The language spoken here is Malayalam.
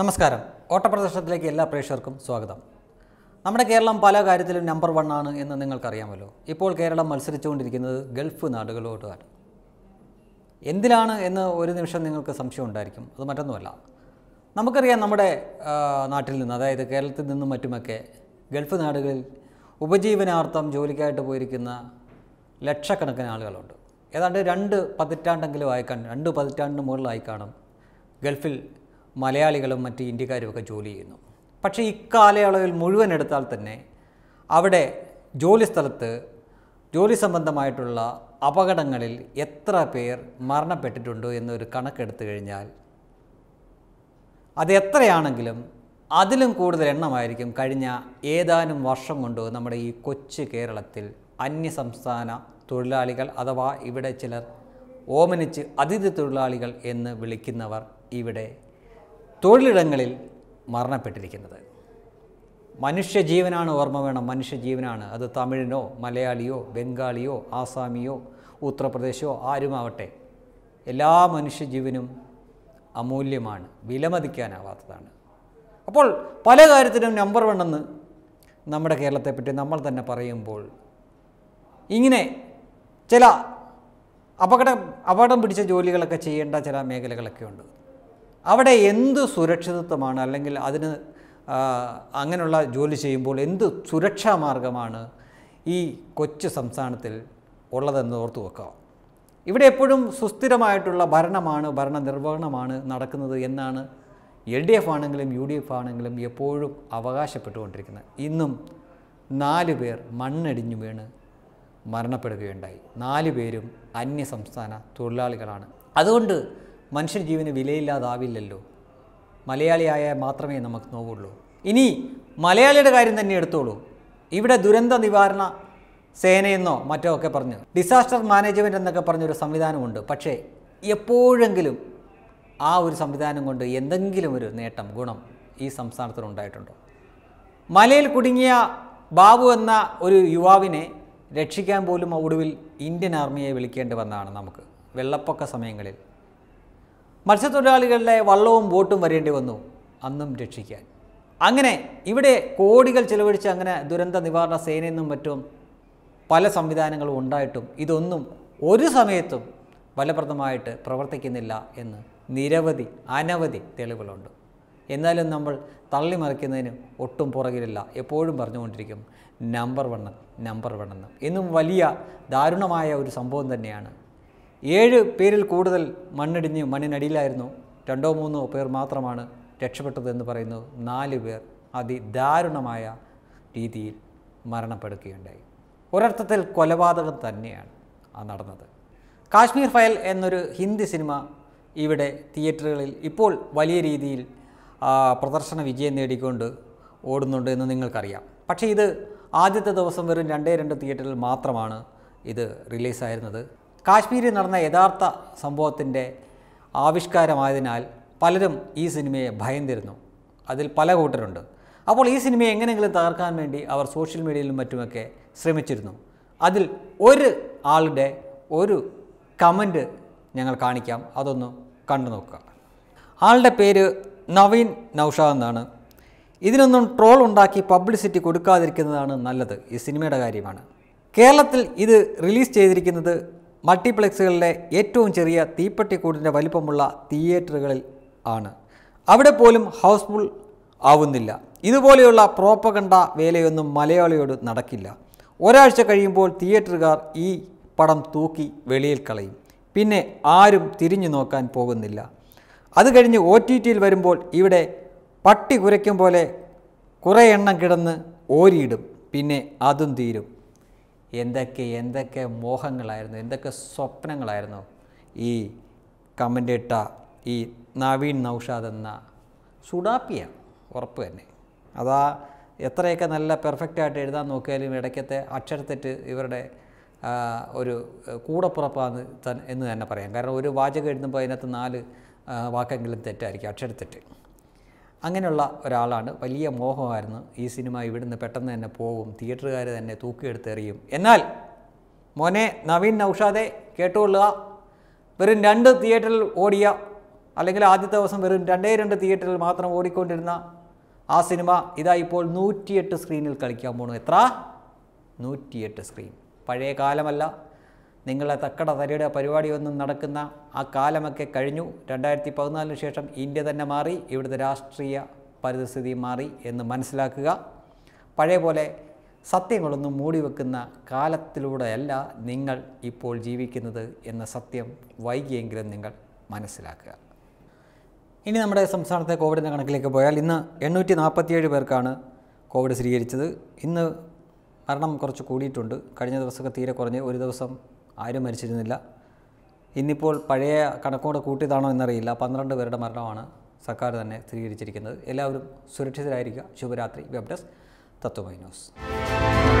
നമസ്കാരം ഓട്ടപ്രദർശനത്തിലേക്ക് എല്ലാ പ്രേക്ഷകർക്കും സ്വാഗതം നമ്മുടെ കേരളം പല കാര്യത്തിലും നമ്പർ വൺ ആണ് എന്ന് നിങ്ങൾക്കറിയാമല്ലോ ഇപ്പോൾ കേരളം മത്സരിച്ചുകൊണ്ടിരിക്കുന്നത് ഗൾഫ് നാടുകളോടുമാണ് എന്തിനാണ് എന്ന് ഒരു നിമിഷം നിങ്ങൾക്ക് സംശയം ഉണ്ടായിരിക്കും അത് മറ്റൊന്നുമല്ല നമുക്കറിയാം നമ്മുടെ നാട്ടിൽ നിന്ന് അതായത് കേരളത്തിൽ നിന്നും മറ്റുമൊക്കെ ഗൾഫ് നാടുകളിൽ ഉപജീവനാർത്ഥം ജോലിക്കായിട്ട് പോയിരിക്കുന്ന ലക്ഷക്കണക്കിന് ആളുകളുണ്ട് ഏതാണ്ട് രണ്ട് പതിറ്റാണ്ടെങ്കിലും ആയി കാണും രണ്ട് പതിറ്റാണ്ടിന് മുകളിലായി കാണും ഗൾഫിൽ മലയാളികളും മറ്റ് ഇന്ത്യക്കാരുമൊക്കെ ജോലി ചെയ്യുന്നു പക്ഷേ ഇക്കാലയളവിൽ മുഴുവൻ എടുത്താൽ തന്നെ അവിടെ ജോലി സ്ഥലത്ത് ജോലി സംബന്ധമായിട്ടുള്ള അപകടങ്ങളിൽ എത്ര പേർ മരണപ്പെട്ടിട്ടുണ്ട് എന്നൊരു കണക്കെടുത്തു കഴിഞ്ഞാൽ അത് എത്രയാണെങ്കിലും അതിലും കൂടുതൽ എണ്ണമായിരിക്കും കഴിഞ്ഞ ഏതാനും വർഷം കൊണ്ട് നമ്മുടെ ഈ കൊച്ചു കേരളത്തിൽ അന്യസംസ്ഥാന തൊഴിലാളികൾ അഥവാ ഇവിടെ ചിലർ ഓമനിച്ച് അതിഥി തൊഴിലാളികൾ എന്ന് വിളിക്കുന്നവർ ഇവിടെ തൊഴിലിടങ്ങളിൽ മരണപ്പെട്ടിരിക്കുന്നത് മനുഷ്യജീവനാണ് ഓർമ്മ വേണം മനുഷ്യജീവനാണ് അത് തമിഴിനോ മലയാളിയോ ബംഗാളിയോ ആസാമിയോ ഉത്തർപ്രദേശോ ആരുമാവട്ടെ എല്ലാ മനുഷ്യജീവനും അമൂല്യമാണ് വിലമതിക്കാനാവാത്തതാണ് അപ്പോൾ പല കാര്യത്തിനും നമ്പർ വണ്ണെന്ന് നമ്മുടെ കേരളത്തെപ്പറ്റി നമ്മൾ തന്നെ പറയുമ്പോൾ ഇങ്ങനെ ചില അപകടം അപകടം പിടിച്ച ജോലികളൊക്കെ ചെയ്യേണ്ട ചില മേഖലകളൊക്കെ ഉണ്ട് അവിടെ എന്ത് സുരക്ഷിതത്വമാണ് അല്ലെങ്കിൽ അതിന് അങ്ങനെയുള്ള ജോലി ചെയ്യുമ്പോൾ എന്ത് സുരക്ഷാ മാർഗമാണ് ഈ കൊച്ചു സംസ്ഥാനത്തിൽ ഉള്ളതെന്ന് ഓർത്തു വെക്കുക ഇവിടെ എപ്പോഴും സുസ്ഥിരമായിട്ടുള്ള ഭരണമാണ് ഭരണ നിർവഹണമാണ് നടക്കുന്നത് എന്നാണ് എൽ ഡി എഫ് ആണെങ്കിലും യു ഡി എഫ് ആണെങ്കിലും എപ്പോഴും അവകാശപ്പെട്ടുകൊണ്ടിരിക്കുന്നത് ഇന്നും നാല് പേർ മണ്ണടിഞ്ഞു വീണ് മരണപ്പെടുകയുണ്ടായി നാല് പേരും അന്യ സംസ്ഥാന തൊഴിലാളികളാണ് അതുകൊണ്ട് മനുഷ്യജീവന് വിലയില്ലാതാവില്ലല്ലോ മലയാളിയായ മാത്രമേ നമുക്ക് നോവുള്ളൂ ഇനി മലയാളിയുടെ കാര്യം തന്നെ എടുത്തോളൂ ഇവിടെ ദുരന്ത നിവാരണ സേനയെന്നോ മറ്റോ ഒക്കെ പറഞ്ഞു ഡിസാസ്റ്റർ മാനേജ്മെൻ്റ് എന്നൊക്കെ പറഞ്ഞൊരു സംവിധാനമുണ്ട് പക്ഷേ എപ്പോഴെങ്കിലും ആ ഒരു സംവിധാനം കൊണ്ട് എന്തെങ്കിലും ഒരു നേട്ടം ഗുണം ഈ സംസ്ഥാനത്തിനുണ്ടായിട്ടുണ്ടോ മലയിൽ കുടുങ്ങിയ ബാബു എന്ന ഒരു യുവാവിനെ രക്ഷിക്കാൻ പോലും ഒടുവിൽ ഇന്ത്യൻ ആർമിയെ വിളിക്കേണ്ടി വന്നതാണ് നമുക്ക് വെള്ളപ്പൊക്ക സമയങ്ങളിൽ മത്സ്യത്തൊഴിലാളികളുടെ വള്ളവും ബോട്ടും വരേണ്ടി വന്നു അന്നും രക്ഷിക്കാൻ അങ്ങനെ ഇവിടെ കോടികൾ ചിലവഴിച്ച് അങ്ങനെ ദുരന്ത നിവാരണ സേനയെന്നും മറ്റും പല സംവിധാനങ്ങളും ഉണ്ടായിട്ടും ഇതൊന്നും ഒരു സമയത്തും ഫലപ്രദമായിട്ട് പ്രവർത്തിക്കുന്നില്ല എന്ന് നിരവധി അനവധി തെളിവുകളുണ്ട് എന്നാലും നമ്മൾ തള്ളിമറിക്കുന്നതിന് ഒട്ടും പുറകിലില്ല എപ്പോഴും പറഞ്ഞുകൊണ്ടിരിക്കും നമ്പർ വണ്ണം നമ്പർ വണ്ണെന്ന് എന്നും വലിയ ദാരുണമായ ഒരു സംഭവം തന്നെയാണ് ഏഴ് പേരിൽ കൂടുതൽ മണ്ണിടിഞ്ഞ് മണ്ണിനടിയിലായിരുന്നു രണ്ടോ മൂന്നോ പേർ മാത്രമാണ് രക്ഷപ്പെട്ടതെന്ന് പറയുന്നു നാല് പേർ അതിദാരുണമായ രീതിയിൽ മരണപ്പെടുകയുണ്ടായി ഒരർത്ഥത്തിൽ കൊലപാതകം തന്നെയാണ് ആ നടന്നത് കാശ്മീർ ഫയൽ എന്നൊരു ഹിന്ദി സിനിമ ഇവിടെ തിയേറ്ററുകളിൽ ഇപ്പോൾ വലിയ രീതിയിൽ പ്രദർശന വിജയം നേടിക്കൊണ്ട് ഓടുന്നുണ്ട് എന്ന് നിങ്ങൾക്കറിയാം പക്ഷേ ഇത് ആദ്യത്തെ ദിവസം വെറും രണ്ടേ രണ്ട് തിയേറ്ററിൽ മാത്രമാണ് ഇത് റിലീസായിരുന്നത് കാശ്മീരിൽ നടന്ന യഥാർത്ഥ സംഭവത്തിൻ്റെ ആവിഷ്കാരമായതിനാൽ പലരും ഈ സിനിമയെ ഭയന്നിരുന്നു അതിൽ പല കൂട്ടരുണ്ട് അപ്പോൾ ഈ സിനിമയെ എങ്ങനെയെങ്കിലും തകർക്കാൻ വേണ്ടി അവർ സോഷ്യൽ മീഡിയയിലും മറ്റുമൊക്കെ ശ്രമിച്ചിരുന്നു അതിൽ ഒരു ആളുടെ ഒരു കമൻറ്റ് ഞങ്ങൾ കാണിക്കാം അതൊന്ന് കണ്ടു നോക്കുക ആളുടെ പേര് നവീൻ നൗഷാദ് എന്നാണ് ഇതിനൊന്നും ട്രോൾ ഉണ്ടാക്കി പബ്ലിസിറ്റി കൊടുക്കാതിരിക്കുന്നതാണ് നല്ലത് ഈ സിനിമയുടെ കാര്യമാണ് കേരളത്തിൽ ഇത് റിലീസ് ചെയ്തിരിക്കുന്നത് മൾട്ടിപ്ലക്സുകളിലെ ഏറ്റവും ചെറിയ തീപ്പെട്ടിക്കൂടിൻ്റെ വലിപ്പമുള്ള തിയേറ്ററുകളിൽ ആണ് അവിടെ പോലും ഹൗസ്ഫുൾ ആവുന്നില്ല ഇതുപോലെയുള്ള പ്രോപ്പകണ്ട വേലയൊന്നും മലയാളിയോട് നടക്കില്ല ഒരാഴ്ച കഴിയുമ്പോൾ തിയേറ്ററുകാർ ഈ പടം തൂക്കി വെളിയിൽ കളയും പിന്നെ ആരും തിരിഞ്ഞു നോക്കാൻ പോകുന്നില്ല അത് കഴിഞ്ഞ് ഒ ടി ടിയിൽ വരുമ്പോൾ ഇവിടെ പട്ടി കുരയ്ക്കും പോലെ കുറേ എണ്ണം കിടന്ന് ഓരിയിടും പിന്നെ അതും തീരും എന്തൊക്കെ എന്തൊക്കെ മോഹങ്ങളായിരുന്നു എന്തൊക്കെ സ്വപ്നങ്ങളായിരുന്നു ഈ കമൻ്റിട്ട ഈ നവീൻ നൗഷാദ് എന്ന സുഡാപ്പിയ ഉറപ്പ് തന്നെ അതാ എത്രയൊക്കെ നല്ല പെർഫെക്റ്റായിട്ട് എഴുതാൻ നോക്കിയാലും ഇടയ്ക്കത്തെ അക്ഷരത്തെറ്റ് ഇവരുടെ ഒരു കൂടപ്പുറപ്പാണ് എന്ന് തന്നെ പറയാം കാരണം ഒരു വാചകം എഴുതുമ്പോൾ അതിനകത്ത് നാല് വാക്കെങ്കിലും തെറ്റായിരിക്കും അക്ഷരത്തെറ്റ് അങ്ങനെയുള്ള ഒരാളാണ് വലിയ മോഹമായിരുന്നു ഈ സിനിമ ഇവിടുന്ന് പെട്ടെന്ന് തന്നെ പോകും തിയേറ്ററുകാർ തന്നെ തൂക്കിയെടുത്തെറിയും എന്നാൽ മോനെ നവീൻ നൌഷാദെ കേട്ടുകൊള്ളുക വെറും രണ്ട് തിയേറ്ററിൽ ഓടിയ അല്ലെങ്കിൽ ആദ്യത്തെ ദിവസം വെറും രണ്ടേ രണ്ട് തിയേറ്ററിൽ മാത്രം ഓടിക്കൊണ്ടിരുന്ന ആ സിനിമ ഇതാ ഇപ്പോൾ നൂറ്റിയെട്ട് സ്ക്രീനിൽ കളിക്കാൻ പോണു എത്ര നൂറ്റിയെട്ട് സ്ക്രീൻ പഴയ കാലമല്ല നിങ്ങളെ തക്കട പരിപാടി ഒന്നും നടക്കുന്ന ആ കാലമൊക്കെ കഴിഞ്ഞു രണ്ടായിരത്തി പതിനാലിന് ശേഷം ഇന്ത്യ തന്നെ മാറി ഇവിടുത്തെ രാഷ്ട്രീയ പരിസ്ഥിതി മാറി എന്ന് മനസ്സിലാക്കുക പഴയ പോലെ സത്യങ്ങളൊന്നും മൂടിവെക്കുന്ന കാലത്തിലൂടെയല്ല നിങ്ങൾ ഇപ്പോൾ ജീവിക്കുന്നത് എന്ന സത്യം വൈകിയെങ്കിലും നിങ്ങൾ മനസ്സിലാക്കുക ഇനി നമ്മുടെ സംസ്ഥാനത്തെ കോവിഡിൻ്റെ കണക്കിലേക്ക് പോയാൽ ഇന്ന് എണ്ണൂറ്റി നാൽപ്പത്തിയേഴ് പേർക്കാണ് കോവിഡ് സ്ഥിരീകരിച്ചത് ഇന്ന് മരണം കുറച്ച് കൂടിയിട്ടുണ്ട് കഴിഞ്ഞ ദിവസമൊക്കെ തീരെ കുറഞ്ഞ് ഒരു ദിവസം ആരും മരിച്ചിരുന്നില്ല ഇന്നിപ്പോൾ പഴയ കണക്കോടെ കൂട്ടിയതാണോ എന്നറിയില്ല പന്ത്രണ്ട് പേരുടെ മരണമാണ് സർക്കാർ തന്നെ സ്ഥിരീകരിച്ചിരിക്കുന്നത് എല്ലാവരും സുരക്ഷിതരായിരിക്കുക ശുഭരാത്രി വെബ് ഡെസ്ക് തത്വമൈ ന്യൂസ്